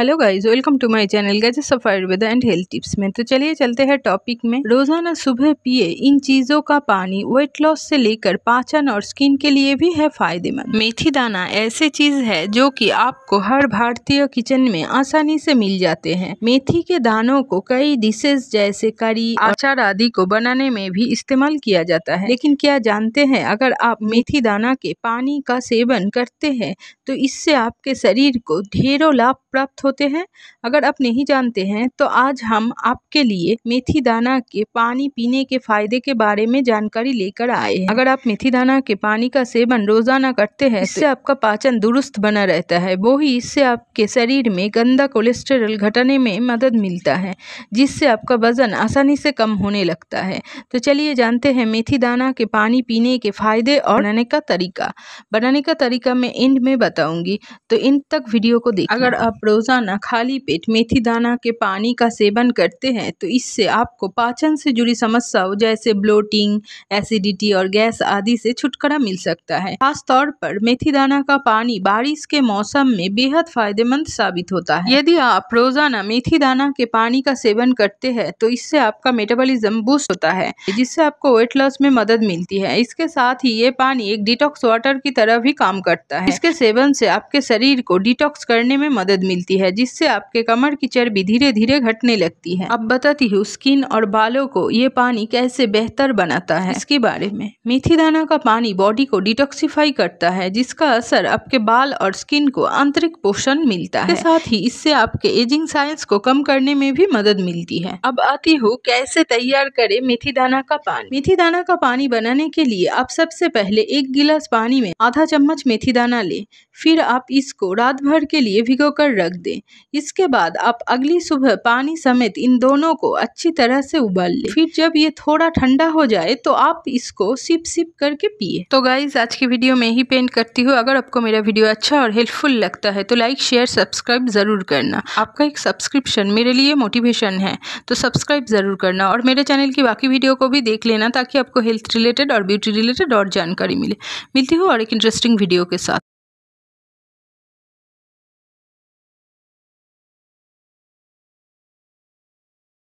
hello guys welcome to my channel guys सफ Ayurveda and health tips में तो चलिए चलते हैं टॉपिक में रोजाना सुबह पिए इन चीजों का पानी वेट लॉस से लेकर पाचन और स्किन के लिए भी है फायदेमंद मेथी दाना ऐसे चीज है जो कि आपको हर भारतीय किचन में आसानी से मिल जाते हैं मेथी के दानों को कई डिशेज जैसे करी अचार आदि को बनाने में भी इस्तेमाल किया जाता है लेकिन क्या जानते हैं अगर आप मेथी दाना के पानी का सेवन करते हैं तो इससे आपके शरीर को ढेरों लाभ प्राप्त होते हैं अगर आप नहीं जानते हैं तो आज हम आपके लिए मेथी दाना के पानी पीने के फायदे के बारे में जानकारी लेकर आए हैं अगर आप मेथी दाना के पानी का सेवन रोजाना करते हैं इससे आपका पाचन दुरुस्त बना रहता है वो ही इससे आपके शरीर में गंदा कोलेस्ट्रॉल घटाने में मदद मिलता है जिससे आपका वजन आसानी से कम होने लगता है तो चलिए जानते हैं मेथी दाना के पानी पीने के फायदे और बनाने का तरीका बनाने का तरीका मैं एंड में बता बताऊंगी तो इन तक वीडियो को देखें अगर आप रोज़ाना खाली पेट मेथी दाना के पानी का सेवन करते हैं तो इससे आपको पाचन से जुड़ी समस्याओं जैसे ब्लोटिंग एसिडिटी और गैस आदि से छुटकारा मिल सकता है खासतौर पर मेथी दाना का पानी बारिश के मौसम में बेहद फायदेमंद साबित होता है यदि आप रोज़ाना मेथी दाना के पानी का सेवन करते हैं तो इससे आपका मेटाबोलिज्म बूस्ट होता है जिससे आपको वेट लॉस में मदद मिलती है इसके साथ ही ये पानी एक डिटॉक्स वाटर की तरह भी काम करता है इसके सेवन सेवन से आपके शरीर को डिटॉक्स करने में मदद मिलती है जिससे आपके कमर की चर्बी धीरे धीरे घटने लगती है अब बताती हूँ स्किन और बालों को ये पानी कैसे बेहतर बनाता है इसके बारे में मेथी दाना का पानी बॉडी को डिटॉक्सीफाई करता है जिसका असर आपके बाल और स्किन को आंतरिक पोषण मिलता है साथ ही इससे आपके एजिंग साइंस को कम करने में भी मदद मिलती है अब आती हूँ कैसे तैयार करे मेथी दाना का पानी मेथी दाना का पानी बनाने के लिए आप सबसे पहले एक गिलास पानी में आधा चम्मच मेथी दाना ले फिर आप इसको रात भर के लिए भिगो कर रख दें इसके बाद आप अगली सुबह पानी समेत इन दोनों को अच्छी तरह से उबाल लें फिर जब ये थोड़ा ठंडा हो जाए तो आप इसको सिप सिप करके पिए तो गाइज आज की वीडियो में ही पेंट करती हूँ अगर आपको मेरा वीडियो अच्छा और हेल्पफुल लगता है तो लाइक शेयर सब्सक्राइब ज़रूर करना आपका एक सब्सक्रिप्शन मेरे लिए मोटिवेशन है तो सब्सक्राइब ज़रूर करना और मेरे चैनल की बाकी वीडियो को भी देख लेना ताकि आपको हेल्थ रिलेटेड और ब्यूटी रिलेटेड और जानकारी मिले मिलती हूँ और एक इंटरेस्टिंग वीडियो के साथ